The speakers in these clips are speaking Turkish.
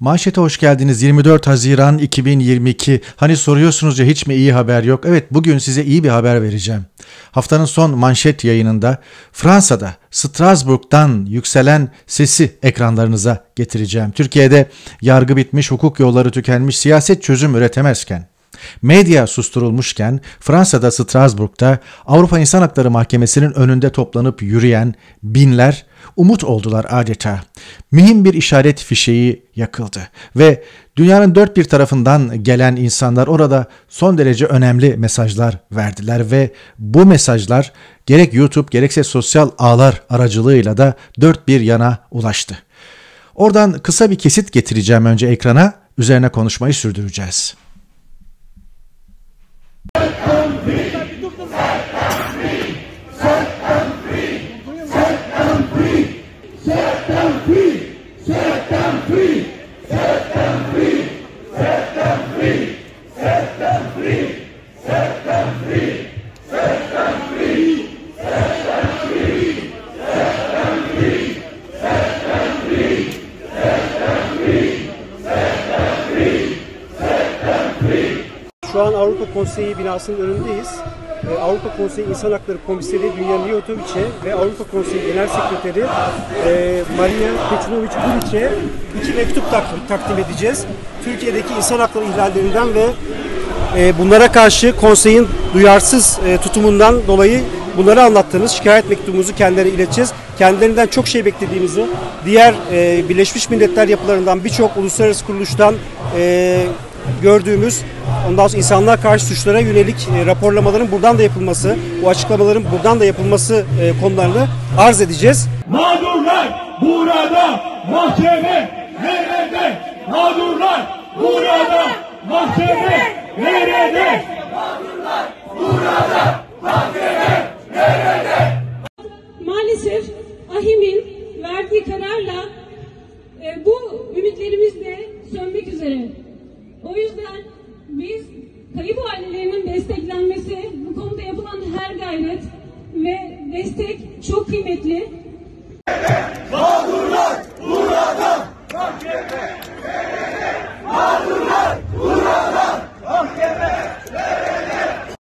Manşete hoş geldiniz. 24 Haziran 2022. Hani soruyorsunuz ya hiç mi iyi haber yok? Evet bugün size iyi bir haber vereceğim. Haftanın son manşet yayınında Fransa'da Strasbourg'dan yükselen sesi ekranlarınıza getireceğim. Türkiye'de yargı bitmiş, hukuk yolları tükenmiş, siyaset çözüm üretemezken Medya susturulmuşken Fransa'da Strasbourg'da Avrupa İnsan Hakları Mahkemesi'nin önünde toplanıp yürüyen binler umut oldular adeta. Mühim bir işaret fişeği yakıldı ve dünyanın dört bir tarafından gelen insanlar orada son derece önemli mesajlar verdiler ve bu mesajlar gerek YouTube gerekse sosyal ağlar aracılığıyla da dört bir yana ulaştı. Oradan kısa bir kesit getireceğim önce ekrana, üzerine konuşmayı sürdüreceğiz. Şu an Avrupa Konseyi binasının önündeyiz. Ee, Avrupa Konseyi İnsan Hakları Komiseri Dünya Lijotovic'e ve Avrupa Konseyi Genel Sekreteri e, Maria Peçunovic Kuric'e iki mektup tak takdim edeceğiz. Türkiye'deki insan hakları ihlallerinden ve e, bunlara karşı konseyin duyarsız e, tutumundan dolayı bunları anlattığımız şikayet mektubumuzu kendilerine ileteceğiz. Kendilerinden çok şey beklediğimizi, diğer e, Birleşmiş Milletler yapılarından birçok uluslararası kuruluştan e, gördüğümüz ondan sonra insanlığa karşı suçlara yönelik e, raporlamaların buradan da yapılması, bu açıklamaların buradan da yapılması e, konularını arz edeceğiz. Mağdurlar burada, mahkeme nerede? Mağdurlar burada, mahkeme nerede? Mağdurlar burada, mahkeme nerede? Maalesef AHİM'in verdiği kararla e, bu ümitlerimiz de sönmek üzere. O yüzden biz kayıp ailelerinin desteklenmesi, bu konuda yapılan her gayret ve destek çok kıymetli. Mağdurlar burada! Mağdurlar burada!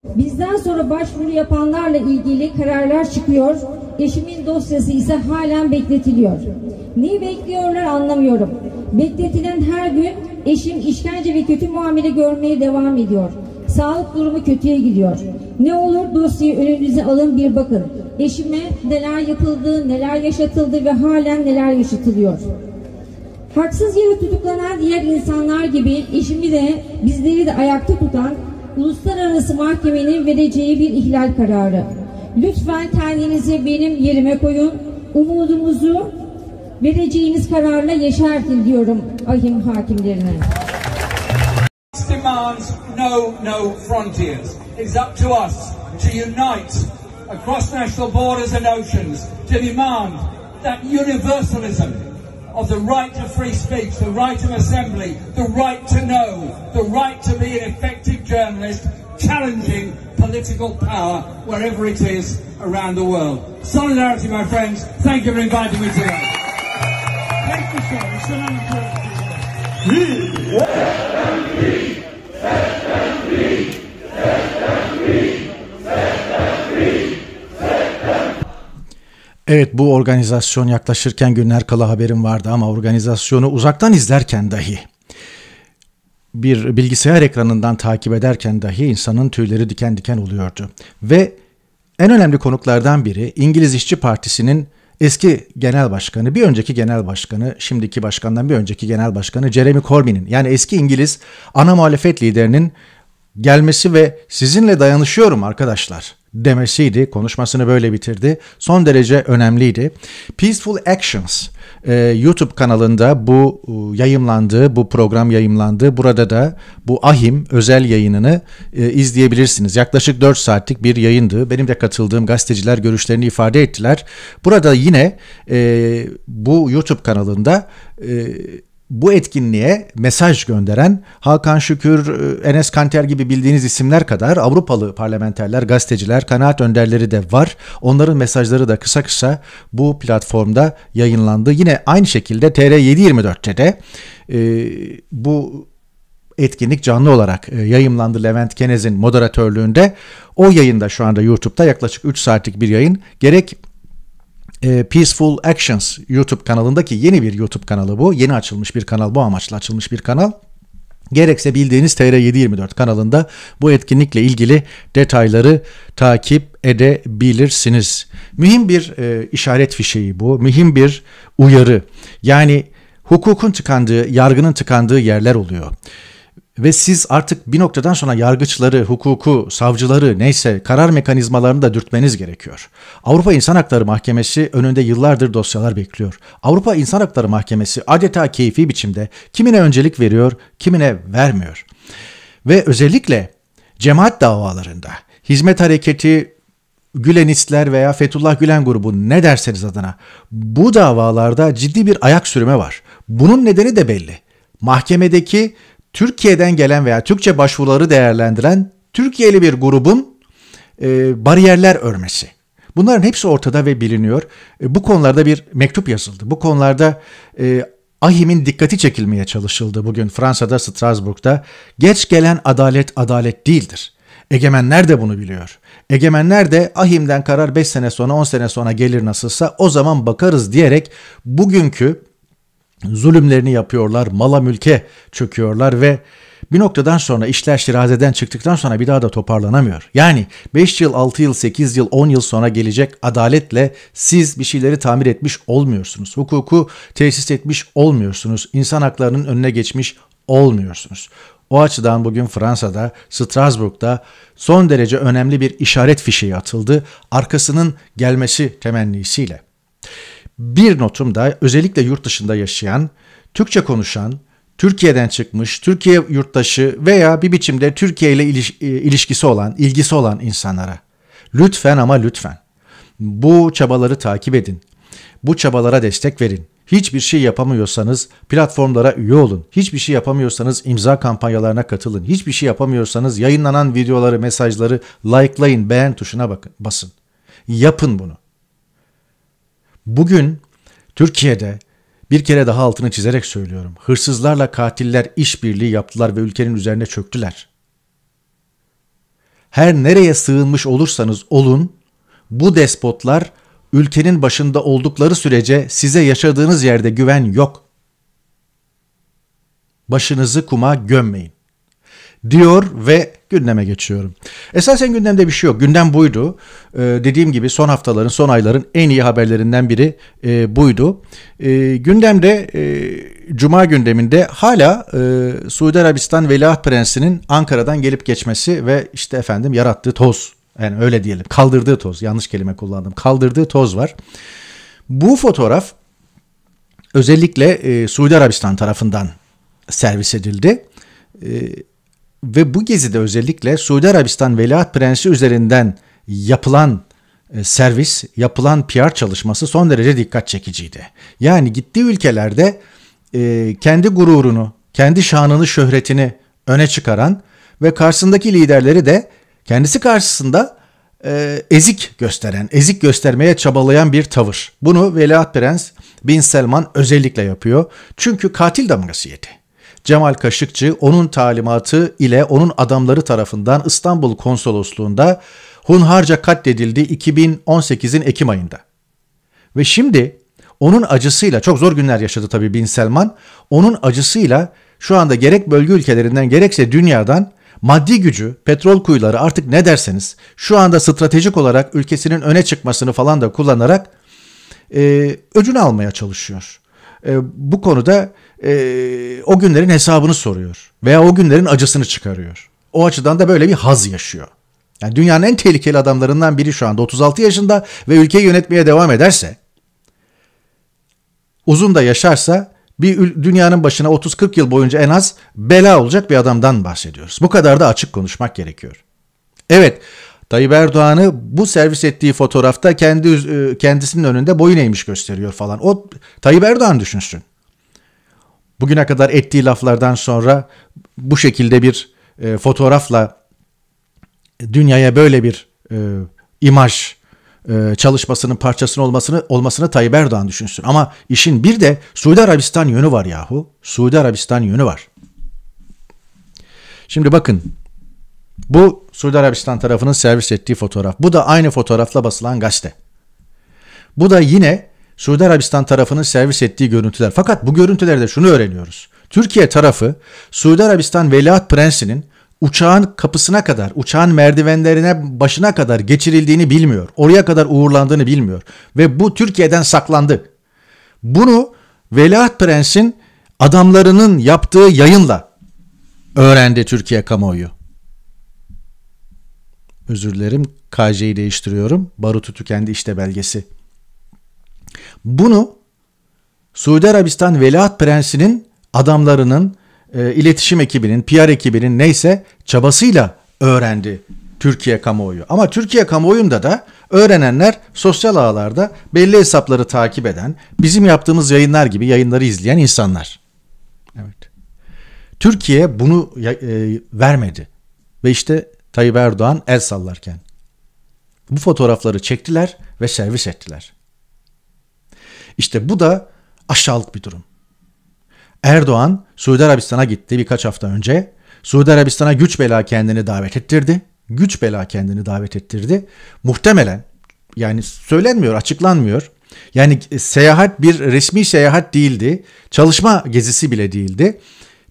Bizden sonra başvuru yapanlarla ilgili kararlar çıkıyor. Eşimin dosyası ise halen bekletiliyor. Niye bekliyorlar anlamıyorum. Bekletilen her gün Eşim işkence ve kötü muamele görmeye devam ediyor. Sağlık durumu kötüye gidiyor. Ne olur dosyayı önünüze alın bir bakın. Eşime neler yapıldı, neler yaşatıldı ve halen neler yaşatılıyor. Haksız yere tutuklanan diğer insanlar gibi eşimi de bizleri de ayakta tutan uluslararası mahkemenin vereceği bir ihlal kararı. Lütfen kendinizi benim yerime koyun. Umudumuzu vereceğiniz kararla yeşertin diyorum ahim hakimlerine. demands no, no frontiers. It's up to us to unite across national borders and oceans to demand that universalism of the right to free speech, the right of assembly, the right to know, the right to be an effective journalist, challenging political power wherever it is around the world. Solidarity, my friends. Thank you for inviting me today. Evet bu organizasyon yaklaşırken günler kala haberim vardı ama organizasyonu uzaktan izlerken dahi bir bilgisayar ekranından takip ederken dahi insanın tüyleri diken diken oluyordu. Ve en önemli konuklardan biri İngiliz İşçi Partisi'nin eski genel başkanı, bir önceki genel başkanı, şimdiki başkandan bir önceki genel başkanı Jeremy Corbyn'in yani eski İngiliz ana muhalefet liderinin gelmesi ve sizinle dayanışıyorum arkadaşlar demesiydi. Konuşmasını böyle bitirdi. Son derece önemliydi. Peaceful Actions ee, YouTube kanalında bu e, yayımlandı, bu program yayımlandı. Burada da bu ahim özel yayınını e, izleyebilirsiniz. Yaklaşık 4 saatlik bir yayındı. Benim de katıldığım gazeteciler görüşlerini ifade ettiler. Burada yine e, bu YouTube kanalında e, bu etkinliğe mesaj gönderen Hakan Şükür, e, Enes Kanter gibi bildiğiniz isimler kadar Avrupalı parlamenterler, gazeteciler, kanaat önderleri de var. Onların mesajları da kısa kısa bu platformda yayınlandı. Yine aynı şekilde TR724'te de e, bu etkinlik canlı olarak e, yayımlandı Levent Kenez'in moderatörlüğünde. O yayında şu anda YouTube'da yaklaşık 3 saatlik bir yayın. Gerek e, Peaceful Actions YouTube kanalındaki yeni bir YouTube kanalı bu. Yeni açılmış bir kanal bu amaçla açılmış bir kanal. Gerekse bildiğiniz TR724 kanalında bu etkinlikle ilgili detayları takip edebilirsiniz. Mühim bir e, işaret fişeği bu, mühim bir uyarı. Yani hukukun tıkandığı, yargının tıkandığı yerler oluyor ve siz artık bir noktadan sonra yargıçları, hukuku, savcıları neyse karar mekanizmalarını da dürtmeniz gerekiyor. Avrupa İnsan Hakları Mahkemesi önünde yıllardır dosyalar bekliyor. Avrupa İnsan Hakları Mahkemesi adeta keyfi biçimde kimine öncelik veriyor, kimine vermiyor. Ve özellikle cemaat davalarında hizmet hareketi, Gülenistler veya Fethullah Gülen grubu ne derseniz adına bu davalarda ciddi bir ayak sürme var. Bunun nedeni de belli. Mahkemedeki Türkiye'den gelen veya Türkçe başvuruları değerlendiren Türkiye'li bir grubun e, bariyerler örmesi. Bunların hepsi ortada ve biliniyor. E, bu konularda bir mektup yazıldı. Bu konularda e, Ahim'in dikkati çekilmeye çalışıldı bugün Fransa'da Strasbourg'da. Geç gelen adalet adalet değildir. Egemenler de bunu biliyor. Egemenler de ahimden karar 5 sene sonra 10 sene sonra gelir nasılsa o zaman bakarız diyerek bugünkü zulümlerini yapıyorlar, mala mülke çöküyorlar ve bir noktadan sonra işler şirazeden çıktıktan sonra bir daha da toparlanamıyor. Yani 5 yıl, 6 yıl, 8 yıl, 10 yıl sonra gelecek adaletle siz bir şeyleri tamir etmiş olmuyorsunuz. Hukuku tesis etmiş olmuyorsunuz. İnsan haklarının önüne geçmiş olmuyorsunuz. O açıdan bugün Fransa'da, Strasbourg'da son derece önemli bir işaret fişeği atıldı. Arkasının gelmesi temennisiyle. Bir notum da özellikle yurt dışında yaşayan, Türkçe konuşan, Türkiye'den çıkmış, Türkiye yurttaşı veya bir biçimde Türkiye ile e, ilişkisi olan, ilgisi olan insanlara. Lütfen ama lütfen. Bu çabaları takip edin. Bu çabalara destek verin. Hiçbir şey yapamıyorsanız platformlara üye olun. Hiçbir şey yapamıyorsanız imza kampanyalarına katılın. Hiçbir şey yapamıyorsanız yayınlanan videoları, mesajları likelayın, beğen tuşuna bakın, basın. Yapın bunu. Bugün Türkiye'de bir kere daha altını çizerek söylüyorum. Hırsızlarla katiller işbirliği yaptılar ve ülkenin üzerine çöktüler. Her nereye sığınmış olursanız olun, bu despotlar ülkenin başında oldukları sürece size yaşadığınız yerde güven yok. Başınızı kuma gömmeyin. Diyor ve gündeme geçiyorum. Esasen gündemde bir şey yok. Gündem buydu. Ee, dediğim gibi son haftaların, son ayların en iyi haberlerinden biri e, buydu. E, gündemde e, Cuma gündeminde hala e, Suudi Arabistan Veliaht Prensi'nin Ankara'dan gelip geçmesi ve işte efendim yarattığı toz. Yani öyle diyelim. Kaldırdığı toz. Yanlış kelime kullandım. Kaldırdığı toz var. Bu fotoğraf özellikle e, Suudi Arabistan tarafından servis edildi. E, ve bu gezide özellikle Suudi Arabistan Veliaht Prensi üzerinden yapılan e, servis, yapılan PR çalışması son derece dikkat çekiciydi. Yani gittiği ülkelerde e, kendi gururunu, kendi şanını, şöhretini öne çıkaran ve karşısındaki liderleri de kendisi karşısında e, ezik gösteren, ezik göstermeye çabalayan bir tavır. Bunu Veliaht Prens Bin Selman özellikle yapıyor. Çünkü katil damgası yedi. Cemal Kaşıkçı onun talimatı ile onun adamları tarafından İstanbul Konsolosluğunda hunharca katledildi 2018'in Ekim ayında. Ve şimdi onun acısıyla çok zor günler yaşadı tabii Bin Selman. Onun acısıyla şu anda gerek bölge ülkelerinden gerekse dünyadan maddi gücü, petrol kuyuları artık ne derseniz şu anda stratejik olarak ülkesinin öne çıkmasını falan da kullanarak e, öcünü almaya çalışıyor e, bu konuda e, o günlerin hesabını soruyor veya o günlerin acısını çıkarıyor. O açıdan da böyle bir haz yaşıyor. Yani dünyanın en tehlikeli adamlarından biri şu anda 36 yaşında ve ülkeyi yönetmeye devam ederse uzun da yaşarsa bir dünyanın başına 30-40 yıl boyunca en az bela olacak bir adamdan bahsediyoruz. Bu kadar da açık konuşmak gerekiyor. Evet, Tayyip Erdoğan'ı bu servis ettiği fotoğrafta kendi e, kendisinin önünde boyun eğmiş gösteriyor falan. O Tayyip Erdoğan düşünsün. Bugüne kadar ettiği laflardan sonra bu şekilde bir e, fotoğrafla dünyaya böyle bir e, imaj e, çalışmasının parçasının olmasını olmasını Tayyip Erdoğan düşünsün. Ama işin bir de Suudi Arabistan yönü var yahu. Suudi Arabistan yönü var. Şimdi bakın bu Suudi Arabistan tarafının servis ettiği fotoğraf. Bu da aynı fotoğrafla basılan gazete. Bu da yine Suudi Arabistan tarafının servis ettiği görüntüler. Fakat bu görüntülerde şunu öğreniyoruz. Türkiye tarafı Suudi Arabistan Veliaht Prensi'nin uçağın kapısına kadar, uçağın merdivenlerine başına kadar geçirildiğini bilmiyor. Oraya kadar uğurlandığını bilmiyor. Ve bu Türkiye'den saklandı. Bunu Veliaht Prens'in adamlarının yaptığı yayınla öğrendi Türkiye kamuoyu. Özür dilerim. KC'yi değiştiriyorum. Barutu tükendi işte belgesi. Bunu Suudi Arabistan Veliaht Prensi'nin adamlarının, e, iletişim ekibinin, PR ekibinin neyse çabasıyla öğrendi Türkiye kamuoyu. Ama Türkiye kamuoyunda da öğrenenler sosyal ağlarda belli hesapları takip eden, bizim yaptığımız yayınlar gibi yayınları izleyen insanlar. Evet. Türkiye bunu e, vermedi. Ve işte Tayyip Erdoğan el sallarken. Bu fotoğrafları çektiler ve servis ettiler. İşte bu da aşağılık bir durum. Erdoğan Suudi Arabistan'a gitti birkaç hafta önce. Suudi Arabistan'a güç bela kendini davet ettirdi. Güç bela kendini davet ettirdi. Muhtemelen yani söylenmiyor, açıklanmıyor. Yani e, seyahat bir resmi seyahat değildi. Çalışma gezisi bile değildi.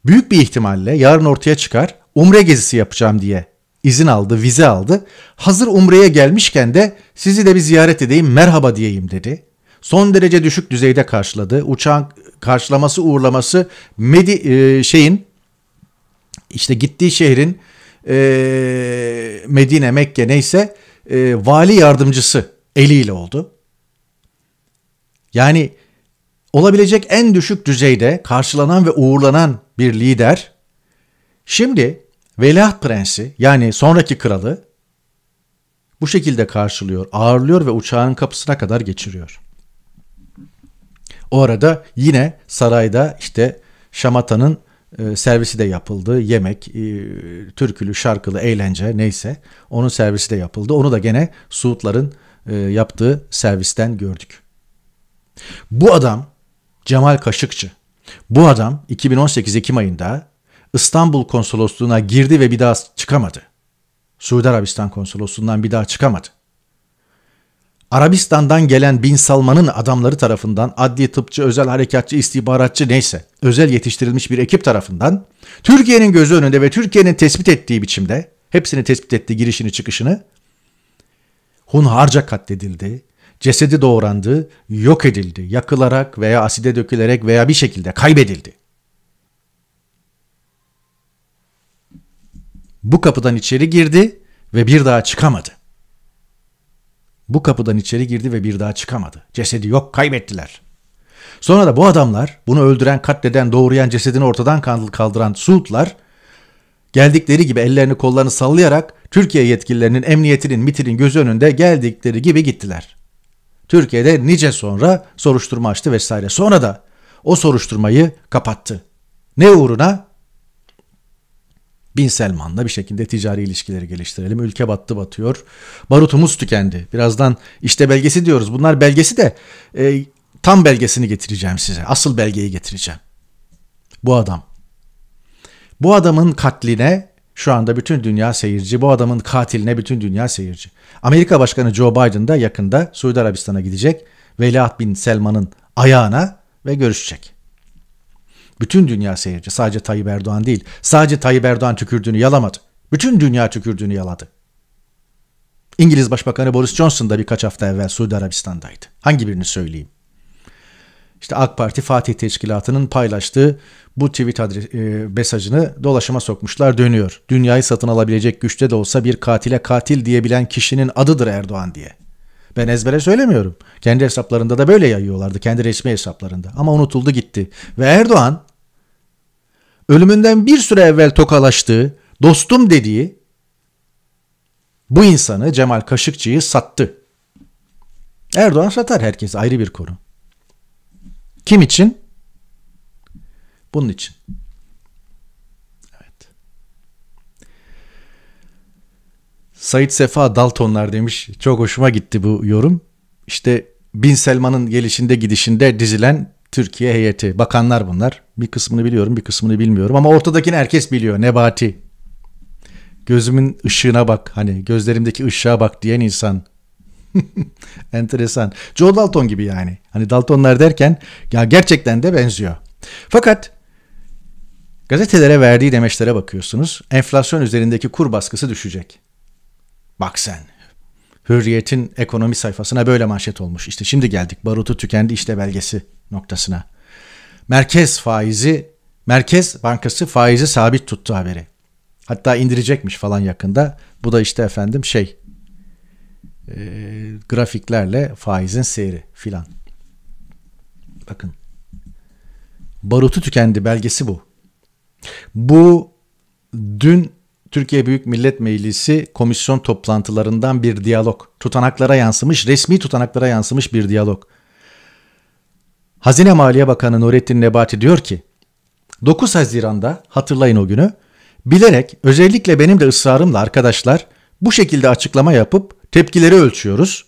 Büyük bir ihtimalle yarın ortaya çıkar. Umre gezisi yapacağım diye izin aldı, vize aldı. Hazır Umre'ye gelmişken de sizi de bir ziyaret edeyim, merhaba diyeyim dedi. Son derece düşük düzeyde karşıladı. Uçağın karşılaması, uğurlaması Medi e, şeyin işte gittiği şehrin e, Medine, Mekke neyse e, vali yardımcısı eliyle oldu. Yani olabilecek en düşük düzeyde karşılanan ve uğurlanan bir lider. Şimdi Veliaht prensi yani sonraki kralı bu şekilde karşılıyor, ağırlıyor ve uçağın kapısına kadar geçiriyor. O arada yine sarayda işte şamatanın e, servisi de yapıldı. Yemek, e, türkülü, şarkılı, eğlence neyse onun servisi de yapıldı. Onu da gene Suudların e, yaptığı servisten gördük. Bu adam Cemal Kaşıkçı. Bu adam 2018 Ekim ayında İstanbul Konsolosluğuna girdi ve bir daha çıkamadı. Suudi Arabistan Konsolosluğundan bir daha çıkamadı. Arabistan'dan gelen Bin Salman'ın adamları tarafından adli tıpçı, özel harekatçı, istihbaratçı neyse özel yetiştirilmiş bir ekip tarafından Türkiye'nin gözü önünde ve Türkiye'nin tespit ettiği biçimde hepsini tespit etti girişini çıkışını hunharca katledildi, cesedi doğrandı, yok edildi, yakılarak veya aside dökülerek veya bir şekilde kaybedildi. Bu kapıdan içeri girdi ve bir daha çıkamadı. Bu kapıdan içeri girdi ve bir daha çıkamadı. Cesedi yok kaybettiler. Sonra da bu adamlar bunu öldüren, katleden, doğrayan, cesedini ortadan kaldıran Suudlar geldikleri gibi ellerini kollarını sallayarak Türkiye yetkililerinin emniyetinin MIT'inin gözü önünde geldikleri gibi gittiler. Türkiye'de nice sonra soruşturma açtı vesaire. Sonra da o soruşturmayı kapattı. Ne uğruna? Bin Selman'la bir şekilde ticari ilişkileri geliştirelim. Ülke battı batıyor. Barutumuz tükendi. Birazdan işte belgesi diyoruz. Bunlar belgesi de e, tam belgesini getireceğim size. Asıl belgeyi getireceğim. Bu adam. Bu adamın katline şu anda bütün dünya seyirci. Bu adamın katiline bütün dünya seyirci. Amerika Başkanı Joe Biden da yakında Suudi Arabistan'a gidecek. Veliaht bin Selman'ın ayağına ve görüşecek. Bütün dünya seyirci. Sadece Tayyip Erdoğan değil. Sadece Tayyip Erdoğan tükürdüğünü yalamadı. Bütün dünya tükürdüğünü yaladı. İngiliz Başbakanı Boris Johnson da birkaç hafta evvel Suudi Arabistan'daydı. Hangi birini söyleyeyim? İşte AK Parti Fatih Teşkilatı'nın paylaştığı bu tweet adres, e, mesajını dolaşıma sokmuşlar dönüyor. Dünyayı satın alabilecek güçte de olsa bir katile katil diyebilen kişinin adıdır Erdoğan diye. Ben ezbere söylemiyorum. Kendi hesaplarında da böyle yayıyorlardı. Kendi resmi hesaplarında. Ama unutuldu gitti. Ve Erdoğan ölümünden bir süre evvel tokalaştığı, dostum dediği bu insanı Cemal Kaşıkçı'yı sattı. Erdoğan satar herkes ayrı bir konu. Kim için? Bunun için. Said Sefa Daltonlar demiş. Çok hoşuma gitti bu yorum. İşte Bin Selman'ın gelişinde gidişinde dizilen Türkiye heyeti. Bakanlar bunlar. Bir kısmını biliyorum bir kısmını bilmiyorum ama ortadakini herkes biliyor. Nebati. Gözümün ışığına bak hani gözlerimdeki ışığa bak diyen insan. Enteresan. Joe Dalton gibi yani. Hani Daltonlar derken ya gerçekten de benziyor. Fakat gazetelere verdiği demeçlere bakıyorsunuz. Enflasyon üzerindeki kur baskısı düşecek. Bak sen. Hürriyet'in ekonomi sayfasına böyle manşet olmuş. İşte şimdi geldik barutu tükendi işte belgesi noktasına. Merkez faizi, Merkez Bankası faizi sabit tuttu haberi. Hatta indirecekmiş falan yakında. Bu da işte efendim şey e, grafiklerle faizin seyri filan. Bakın. Barutu tükendi belgesi bu. Bu dün Türkiye Büyük Millet Meclisi komisyon toplantılarından bir diyalog. Tutanaklara yansımış, resmi tutanaklara yansımış bir diyalog. Hazine Maliye Bakanı Nurettin Nebati diyor ki, 9 Haziran'da hatırlayın o günü, bilerek özellikle benim de ısrarımla arkadaşlar bu şekilde açıklama yapıp tepkileri ölçüyoruz.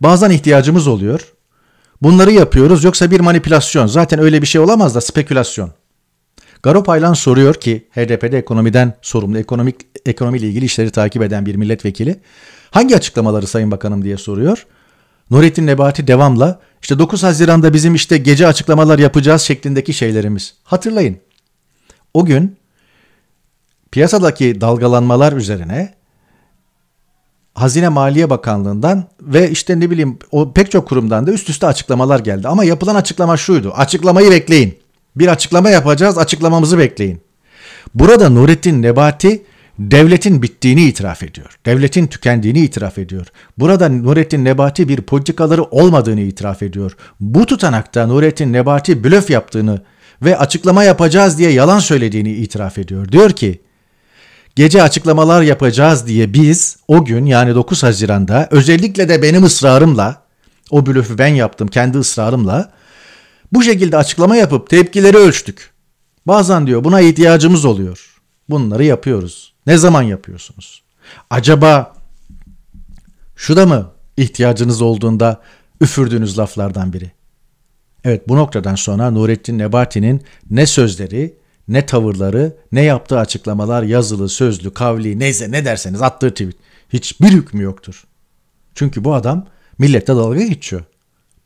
Bazen ihtiyacımız oluyor. Bunları yapıyoruz yoksa bir manipülasyon. Zaten öyle bir şey olamaz da spekülasyon. Garopaylan soruyor ki HDP'de ekonomiden sorumlu ekonomik ekonomiyle ilgili işleri takip eden bir milletvekili hangi açıklamaları Sayın Bakanım diye soruyor. Nurettin Nebati devamla işte 9 Haziran'da bizim işte gece açıklamalar yapacağız şeklindeki şeylerimiz. Hatırlayın. O gün piyasadaki dalgalanmalar üzerine Hazine Maliye Bakanlığı'ndan ve işte ne bileyim o pek çok kurumdan da üst üste açıklamalar geldi. Ama yapılan açıklama şuydu. Açıklamayı bekleyin. Bir açıklama yapacağız, açıklamamızı bekleyin. Burada Nurettin Nebati devletin bittiğini itiraf ediyor. Devletin tükendiğini itiraf ediyor. Burada Nurettin Nebati bir politikaları olmadığını itiraf ediyor. Bu tutanakta Nurettin Nebati blöf yaptığını ve açıklama yapacağız diye yalan söylediğini itiraf ediyor. Diyor ki gece açıklamalar yapacağız diye biz o gün yani 9 Haziran'da özellikle de benim ısrarımla o blöfü ben yaptım kendi ısrarımla bu şekilde açıklama yapıp tepkileri ölçtük. Bazen diyor buna ihtiyacımız oluyor. Bunları yapıyoruz. Ne zaman yapıyorsunuz? Acaba şu da mı ihtiyacınız olduğunda üfürdüğünüz laflardan biri? Evet bu noktadan sonra Nurettin Nebati'nin ne sözleri, ne tavırları, ne yaptığı açıklamalar, yazılı, sözlü, kavli, neyse ne derseniz attığı tweet hiçbir hükmü yoktur. Çünkü bu adam millette dalga geçiyor.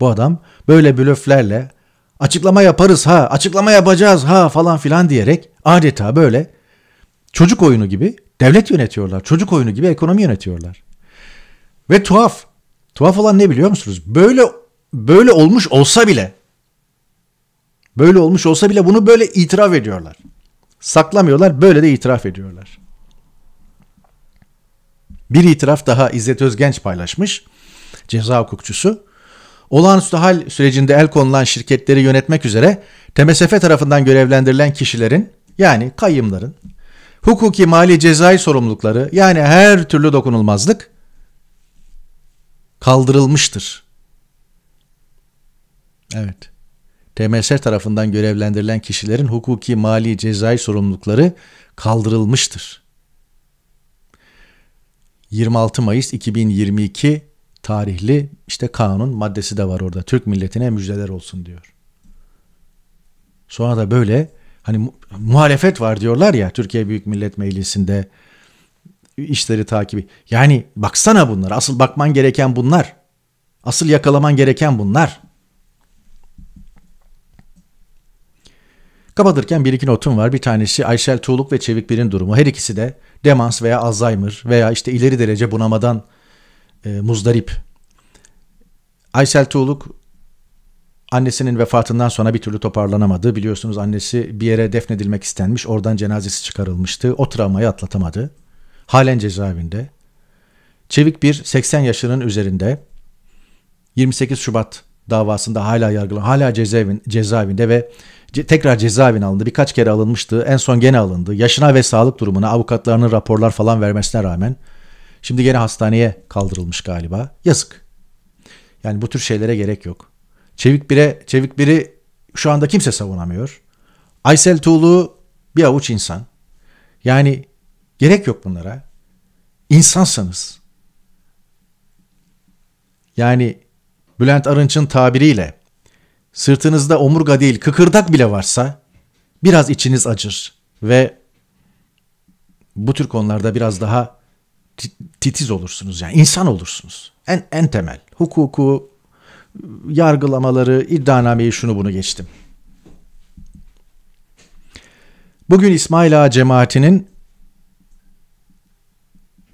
Bu adam böyle blöflerle, Açıklama yaparız ha, açıklama yapacağız ha falan filan diyerek adeta böyle çocuk oyunu gibi devlet yönetiyorlar. Çocuk oyunu gibi ekonomi yönetiyorlar. Ve tuhaf. Tuhaf olan ne biliyor musunuz? Böyle böyle olmuş olsa bile böyle olmuş olsa bile bunu böyle itiraf ediyorlar. Saklamıyorlar, böyle de itiraf ediyorlar. Bir itiraf daha İzzet Özgenç paylaşmış. Ceza hukukçusu olağanüstü hal sürecinde el konulan şirketleri yönetmek üzere TMSF tarafından görevlendirilen kişilerin yani kayyımların hukuki mali cezai sorumlulukları yani her türlü dokunulmazlık kaldırılmıştır. Evet. TMS tarafından görevlendirilen kişilerin hukuki mali cezai sorumlulukları kaldırılmıştır. 26 Mayıs 2022 tarihli işte kanun maddesi de var orada. Türk milletine müjdeler olsun diyor. Sonra da böyle hani muhalefet var diyorlar ya Türkiye Büyük Millet Meclisi'nde işleri takibi. Yani baksana bunlar. Asıl bakman gereken bunlar. Asıl yakalaman gereken bunlar. Kapatırken bir iki notum var. Bir tanesi Ayşel Tuğluk ve Çevik Bir'in durumu. Her ikisi de demans veya Alzheimer veya işte ileri derece bunamadan e, muzdarip. Aysel Tuğluk annesinin vefatından sonra bir türlü toparlanamadı. Biliyorsunuz annesi bir yere defnedilmek istenmiş. Oradan cenazesi çıkarılmıştı. O travmayı atlatamadı. Halen cezaevinde. Çevik bir 80 yaşının üzerinde 28 Şubat davasında hala yargılan, hala cezaevin, cezaevinde ve ce, tekrar cezaevine alındı. Birkaç kere alınmıştı. En son gene alındı. Yaşına ve sağlık durumuna avukatlarının raporlar falan vermesine rağmen Şimdi gene hastaneye kaldırılmış galiba. Yazık. Yani bu tür şeylere gerek yok. Çevik bire Çevik biri şu anda kimse savunamıyor. Aysel Tuğlu bir avuç insan. Yani gerek yok bunlara. İnsansanız. Yani Bülent Arınç'ın tabiriyle sırtınızda omurga değil kıkırdak bile varsa biraz içiniz acır ve bu tür konularda biraz daha titiz olursunuz yani insan olursunuz. En en temel hukuku, yargılamaları, iddianameyi şunu bunu geçtim. Bugün İsmail Ağa cemaatinin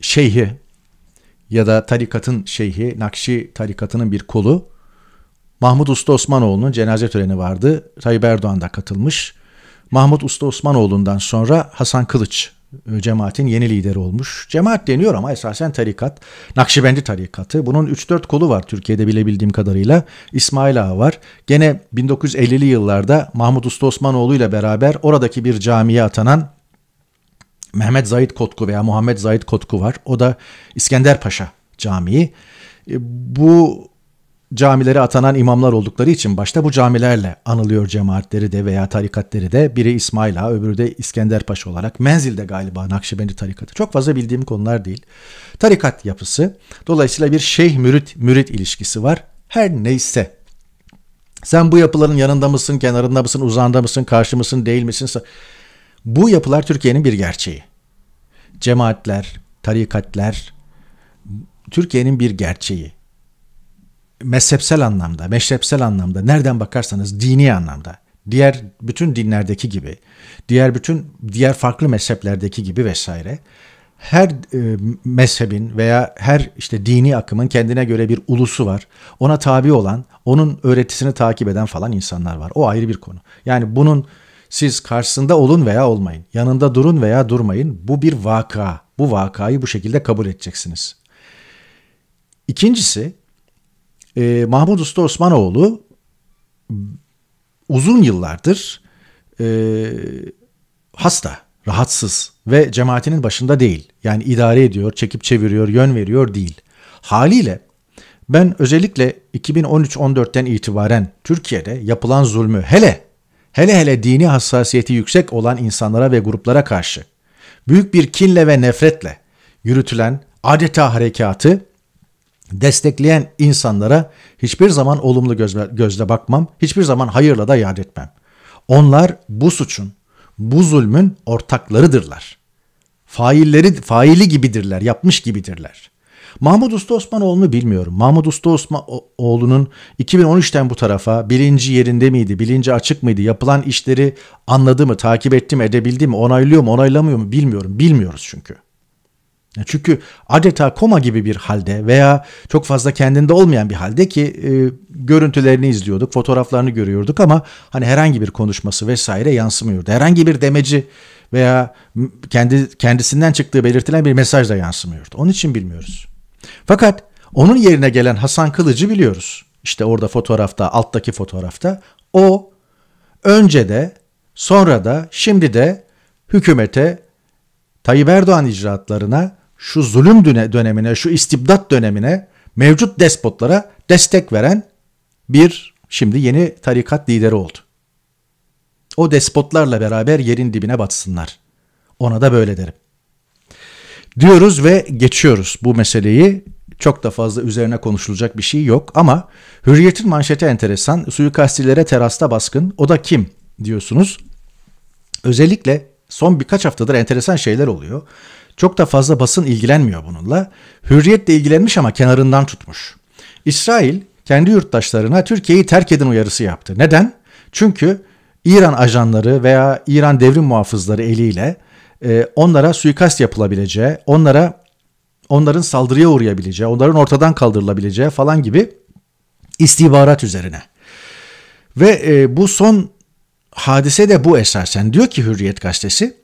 şeyhi ya da tarikatın şeyhi, Nakşi tarikatının bir kolu Mahmut Usta Osmanoğlu'nun cenaze töreni vardı. Tayyip Erdoğan da katılmış. Mahmut Usta Osmanoğlu'ndan sonra Hasan Kılıç e, cemaatin yeni lideri olmuş. Cemaat deniyor ama esasen tarikat. Nakşibendi tarikatı. Bunun 3-4 kolu var Türkiye'de bilebildiğim kadarıyla. İsmail Ağa var. Gene 1950'li yıllarda Mahmut Usta Osmanoğlu ile beraber oradaki bir camiye atanan Mehmet Zahit Kotku veya Muhammed Zahit Kotku var. O da İskender Paşa Camii. E, bu camilere atanan imamlar oldukları için başta bu camilerle anılıyor cemaatleri de veya tarikatleri de. Biri İsmail Ağa, öbürü de İskender Paşa olarak. Menzil'de galiba Nakşibendi tarikatı. Çok fazla bildiğim konular değil. Tarikat yapısı. Dolayısıyla bir şeyh mürit mürit ilişkisi var. Her neyse. Sen bu yapıların yanında mısın, kenarında mısın, uzağında mısın, karşı mısın, değil misin? Bu yapılar Türkiye'nin bir gerçeği. Cemaatler, tarikatlar Türkiye'nin bir gerçeği mezhepsel anlamda, meşrepsel anlamda, nereden bakarsanız dini anlamda, diğer bütün dinlerdeki gibi, diğer bütün diğer farklı mezheplerdeki gibi vesaire her e, mezhebin veya her işte dini akımın kendine göre bir ulusu var. Ona tabi olan, onun öğretisini takip eden falan insanlar var. O ayrı bir konu. Yani bunun siz karşısında olun veya olmayın, yanında durun veya durmayın. Bu bir vaka. Bu vakayı bu şekilde kabul edeceksiniz. İkincisi e, ee, Mahmut Usta Osmanoğlu uzun yıllardır e, hasta, rahatsız ve cemaatinin başında değil. Yani idare ediyor, çekip çeviriyor, yön veriyor değil. Haliyle ben özellikle 2013-14'ten itibaren Türkiye'de yapılan zulmü hele hele hele dini hassasiyeti yüksek olan insanlara ve gruplara karşı büyük bir kinle ve nefretle yürütülen adeta harekatı destekleyen insanlara hiçbir zaman olumlu gözle, gözle bakmam, hiçbir zaman hayırla da yad etmem. Onlar bu suçun, bu zulmün ortaklarıdırlar. Failleri, faili gibidirler, yapmış gibidirler. Mahmut Usta Osmanoğlu'nu bilmiyorum. Mahmut Usta Osmanoğlu'nun 2013'ten bu tarafa bilinci yerinde miydi, bilinci açık mıydı, yapılan işleri anladı mı, takip etti mi, edebildi mi, onaylıyor mu, onaylamıyor mu bilmiyorum. Bilmiyoruz çünkü. Çünkü adeta koma gibi bir halde veya çok fazla kendinde olmayan bir halde ki e, görüntülerini izliyorduk, fotoğraflarını görüyorduk ama hani herhangi bir konuşması vesaire yansımıyordu. Herhangi bir demeci veya kendi kendisinden çıktığı belirtilen bir mesaj da yansımıyordu. Onun için bilmiyoruz. Fakat onun yerine gelen Hasan Kılıcı biliyoruz. İşte orada fotoğrafta, alttaki fotoğrafta o önce de sonra da şimdi de hükümete Tayyip Erdoğan icraatlarına şu zulüm dönemine, şu istibdat dönemine mevcut despotlara destek veren bir şimdi yeni tarikat lideri oldu. O despotlarla beraber yerin dibine batsınlar. Ona da böyle derim. Diyoruz ve geçiyoruz bu meseleyi. Çok da fazla üzerine konuşulacak bir şey yok ama Hürriyet'in manşeti enteresan. Suikastilere terasta baskın. O da kim diyorsunuz? Özellikle son birkaç haftadır enteresan şeyler oluyor. Çok da fazla basın ilgilenmiyor bununla. Hürriyet de ilgilenmiş ama kenarından tutmuş. İsrail kendi yurttaşlarına Türkiye'yi terk edin uyarısı yaptı. Neden? Çünkü İran ajanları veya İran devrim muhafızları eliyle e, onlara suikast yapılabileceği, onlara onların saldırıya uğrayabileceği, onların ortadan kaldırılabileceği falan gibi istihbarat üzerine. Ve e, bu son hadise de bu esasen. Diyor ki Hürriyet gazetesi,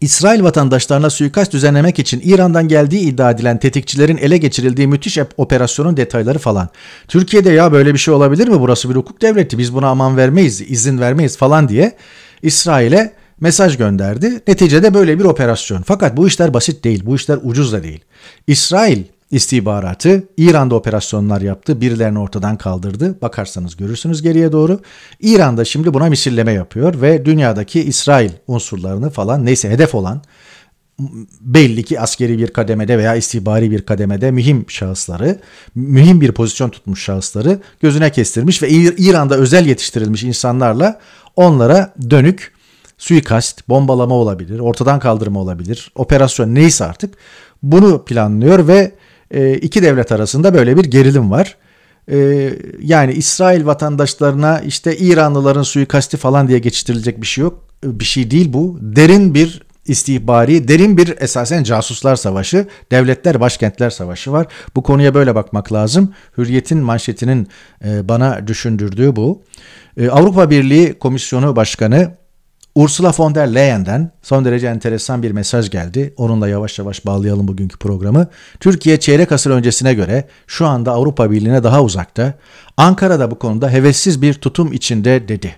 İsrail vatandaşlarına suikast düzenlemek için İran'dan geldiği iddia edilen tetikçilerin ele geçirildiği müthiş operasyonun detayları falan. Türkiye'de ya böyle bir şey olabilir mi? Burası bir hukuk devleti. Biz buna aman vermeyiz, izin vermeyiz falan diye İsrail'e mesaj gönderdi. Neticede böyle bir operasyon. Fakat bu işler basit değil. Bu işler ucuz da değil. İsrail istihbaratı İran'da operasyonlar yaptı. Birilerini ortadan kaldırdı. Bakarsanız görürsünüz geriye doğru. İran'da şimdi buna misilleme yapıyor ve dünyadaki İsrail unsurlarını falan neyse hedef olan belli ki askeri bir kademede veya istihbari bir kademede mühim şahısları, mühim bir pozisyon tutmuş şahısları gözüne kestirmiş ve İran'da özel yetiştirilmiş insanlarla onlara dönük suikast, bombalama olabilir, ortadan kaldırma olabilir, operasyon neyse artık bunu planlıyor ve ee, iki devlet arasında böyle bir gerilim var. Ee, yani İsrail vatandaşlarına işte İranlıların suikasti falan diye geçiştirilecek bir şey yok. Ee, bir şey değil bu. Derin bir istihbari, derin bir esasen casuslar savaşı, devletler başkentler savaşı var. Bu konuya böyle bakmak lazım. Hürriyet'in manşetinin e, bana düşündürdüğü bu. Avrupa Birliği Komisyonu Başkanı Ursula von der Leyen'den son derece enteresan bir mesaj geldi. Onunla yavaş yavaş bağlayalım bugünkü programı. Türkiye çeyrek asır öncesine göre şu anda Avrupa Birliği'ne daha uzakta. Ankara'da bu konuda hevessiz bir tutum içinde dedi.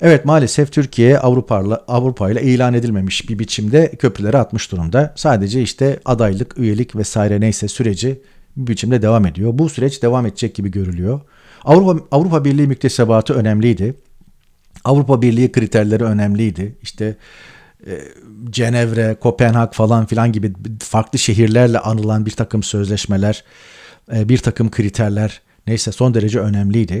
Evet maalesef Türkiye Avrupa Avrupa ile ilan edilmemiş bir biçimde köprüleri atmış durumda. Sadece işte adaylık, üyelik vesaire neyse süreci bir biçimde devam ediyor. Bu süreç devam edecek gibi görülüyor. Avrupa, Avrupa Birliği müktesebatı önemliydi. Avrupa Birliği kriterleri önemliydi. İşte e, Cenevre, Kopenhag falan filan gibi farklı şehirlerle anılan bir takım sözleşmeler, e, bir takım kriterler neyse son derece önemliydi.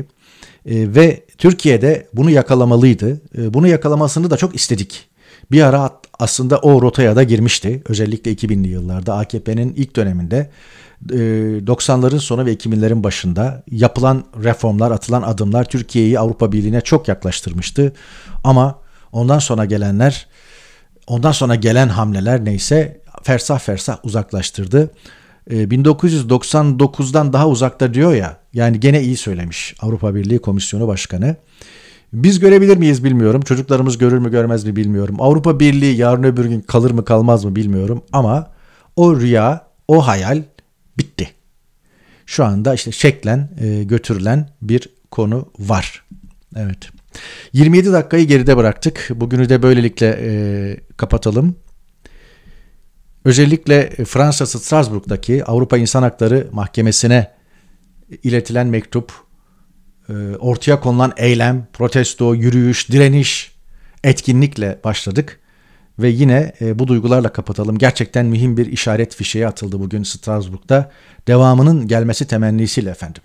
E, ve Türkiye'de bunu yakalamalıydı. E, bunu yakalamasını da çok istedik. Bir ara aslında o rotaya da girmişti. Özellikle 2000'li yıllarda AKP'nin ilk döneminde 90'ların e, sonu ve 2000'lerin başında yapılan reformlar, atılan adımlar Türkiye'yi Avrupa Birliği'ne çok yaklaştırmıştı. Ama ondan sonra gelenler, ondan sonra gelen hamleler neyse fersah fersah uzaklaştırdı. 1999'dan e, daha uzakta diyor ya, yani gene iyi söylemiş Avrupa Birliği Komisyonu Başkanı. Biz görebilir miyiz bilmiyorum. Çocuklarımız görür mü görmez mi bilmiyorum. Avrupa Birliği yarın öbür gün kalır mı kalmaz mı bilmiyorum. Ama o rüya, o hayal bitti. Şu anda işte şeklen e, götürülen bir konu var. Evet. 27 dakikayı geride bıraktık. Bugünü de böylelikle e, kapatalım. Özellikle e, Fransa'sı Strasbourg'daki Avrupa İnsan Hakları Mahkemesi'ne iletilen mektup, e, ortaya konulan eylem, protesto, yürüyüş, direniş, etkinlikle başladık. Ve yine e, bu duygularla kapatalım. Gerçekten mühim bir işaret fişeği atıldı bugün Strasbourg'da. Devamının gelmesi temennisiyle efendim.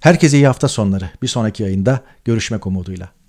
Herkese iyi hafta sonları. Bir sonraki yayında görüşmek umuduyla.